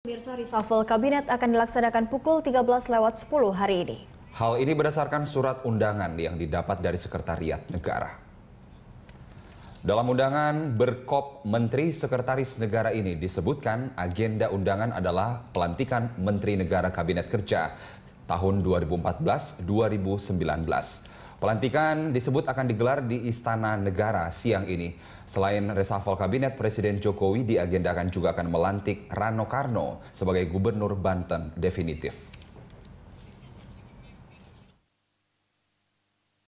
Pemirsa reshuffle kabinet akan dilaksanakan pukul 13 lewat 10 hari ini. Hal ini berdasarkan surat undangan yang didapat dari Sekretariat Negara. Dalam undangan berkop Menteri Sekretaris Negara ini disebutkan agenda undangan adalah pelantikan Menteri Negara Kabinet Kerja tahun 2014-2019 Pelantikan disebut akan digelar di Istana Negara siang ini. Selain reshuffle kabinet, Presiden Jokowi diagendakan juga akan melantik Rano Karno sebagai Gubernur Banten definitif.